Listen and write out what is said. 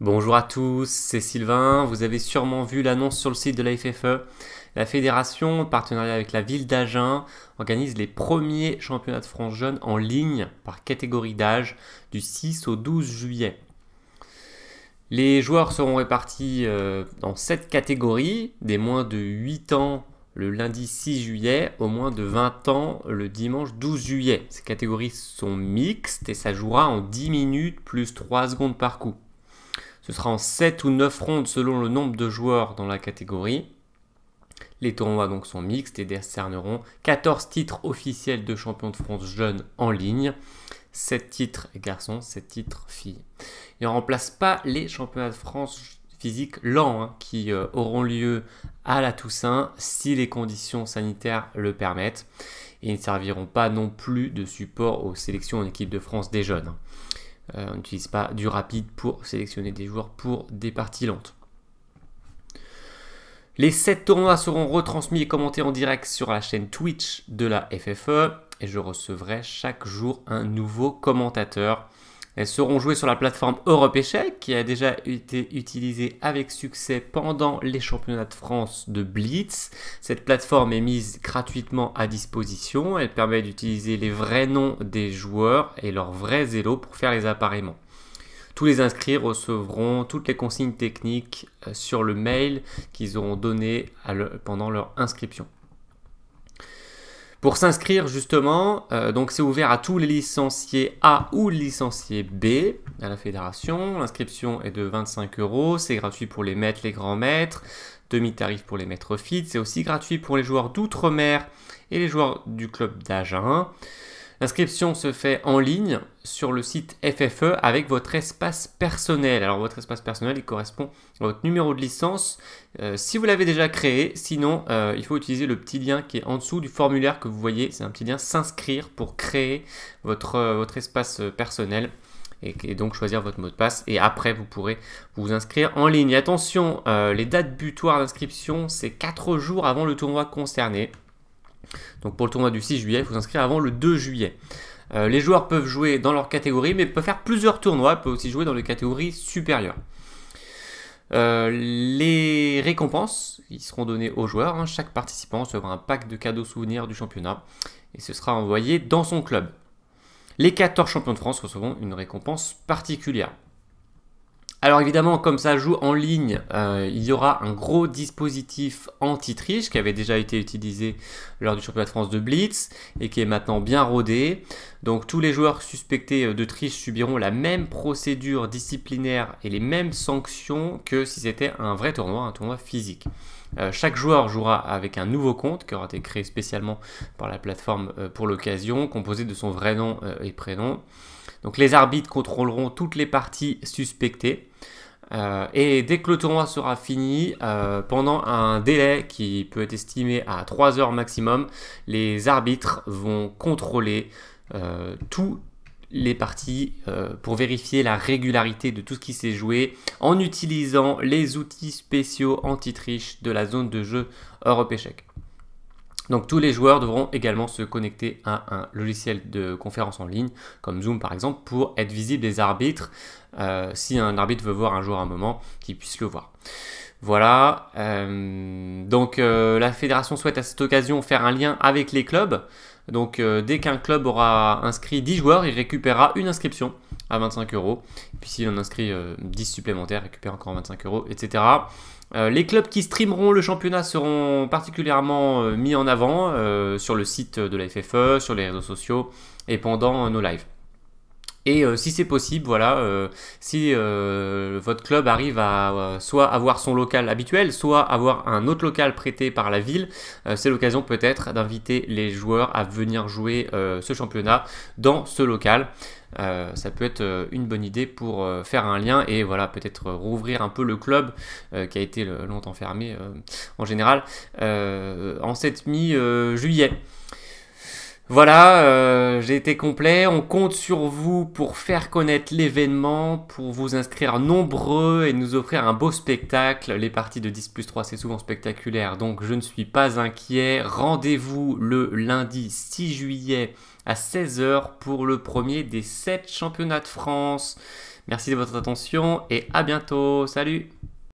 Bonjour à tous, c'est Sylvain. Vous avez sûrement vu l'annonce sur le site de la FFE. La fédération, en partenariat avec la ville d'Agen, organise les premiers championnats de France jeunes en ligne par catégorie d'âge du 6 au 12 juillet. Les joueurs seront répartis euh, dans 7 catégories, des moins de 8 ans le lundi 6 juillet, au moins de 20 ans le dimanche 12 juillet. Ces catégories sont mixtes et ça jouera en 10 minutes plus 3 secondes par coup. Ce sera en 7 ou 9 rondes selon le nombre de joueurs dans la catégorie. Les tournois donc sont mixtes et décerneront 14 titres officiels de champion de France jeunes en ligne. 7 titres garçons, 7 titres filles. Ils ne remplacent pas les championnats de France physiques lents hein, qui euh, auront lieu à la Toussaint si les conditions sanitaires le permettent. Et ils ne serviront pas non plus de support aux sélections en équipe de France des jeunes. Euh, on n'utilise pas du rapide pour sélectionner des joueurs pour des parties lentes. Les 7 tournois seront retransmis et commentés en direct sur la chaîne Twitch de la FFE et je recevrai chaque jour un nouveau commentateur elles seront jouées sur la plateforme Europe Échec qui a déjà été utilisée avec succès pendant les championnats de France de Blitz. Cette plateforme est mise gratuitement à disposition. Elle permet d'utiliser les vrais noms des joueurs et leurs vrais élos pour faire les appareillements. Tous les inscrits recevront toutes les consignes techniques euh, sur le mail qu'ils auront donné pendant leur inscription. Pour s'inscrire justement, euh, donc c'est ouvert à tous les licenciés A ou licenciés B à la fédération. L'inscription est de 25 euros, c'est gratuit pour les maîtres, les grands maîtres, demi-tarif pour les maîtres fit, c'est aussi gratuit pour les joueurs d'outre-mer et les joueurs du club d'Agen. L'inscription se fait en ligne sur le site FFE avec votre espace personnel. Alors votre espace personnel, il correspond à votre numéro de licence euh, si vous l'avez déjà créé. Sinon, euh, il faut utiliser le petit lien qui est en dessous du formulaire que vous voyez. C'est un petit lien s'inscrire pour créer votre, euh, votre espace personnel et, donc choisir votre mot de passe. Et après, vous pourrez vous inscrire en ligne. Attention, les dates butoirs d'inscription, c'est 4 jours avant le tournoi concerné. Donc pour le tournoi du 6 juillet, il faut s'inscrire avant le 2 juillet. Euh, les joueurs peuvent jouer dans leur catégorie, mais peuvent faire plusieurs tournois, peuvent aussi jouer dans les catégories supérieures. Euh, les récompenses qui seront données aux joueurs. Hein. Chaque participant recevra un pack de cadeaux souvenirs du championnat et ce sera envoyé dans son club. Les 14 champions de France recevront une récompense particulière. Alors évidemment, comme ça joue en ligne, euh, il y aura un gros dispositif anti-triche qui avait déjà été utilisé lors du championnat de France de Blitz et qui est maintenant bien rodé. Donc tous les joueurs suspectés euh, de triche subiront la même procédure disciplinaire et les mêmes sanctions que si c'était un vrai tournoi, un tournoi physique. Euh, chaque joueur jouera avec un nouveau compte qui aura été créé spécialement par la plateforme euh, pour l'occasion, composé de son vrai nom euh, et prénom. Donc les arbitres contrôleront toutes les parties suspectées. et dès que le tournoi sera fini, pendant un délai qui peut être estimé à 3 heures maximum, les arbitres vont contrôler tout les parties euh, pour vérifier la régularité de tout ce qui s'est joué en utilisant les outils spéciaux anti-triche de la zone de jeu Europe Échec. Donc tous les joueurs devront également se connecter à un logiciel de conférence en ligne, comme Zoom par exemple, pour être visibles des arbitres, euh, si un arbitre veut voir un joueur à un moment, qu'il puisse le voir. Voilà. Euh, donc euh, la fédération souhaite à cette occasion faire un lien avec les clubs. Donc euh, dès qu'un club aura inscrit 10 joueurs, il récupérera une inscription à 25 euros. Puis s'il en inscrit 10 supplémentaires, il récupère encore 25 euros, etc. les clubs qui streameront le championnat seront particulièrement mis en avant sur le site de la FFE, sur les réseaux sociaux et pendant nos lives. Et euh, si c'est possible, voilà, euh, si euh, votre club arrive à soit avoir son local habituel, soit avoir un autre local prêté par la ville, c'est l'occasion peut-être d'inviter les joueurs à venir jouer ce championnat dans ce local. ça peut être une bonne idée pour faire un lien et voilà peut-être rouvrir un peu le club qui a été longtemps fermé en général en cette mi-juillet. Voilà, euh, j'ai été complet. On compte sur vous pour faire connaître l'événement, pour vous inscrire nombreux et nous offrir un beau spectacle. Les parties de 10 plus 3, c'est souvent spectaculaire, donc je ne suis pas inquiet. Rendez-vous le lundi 6 juillet à 16h pour le premier des 7 championnats de France. Merci de votre attention et à bientôt. Salut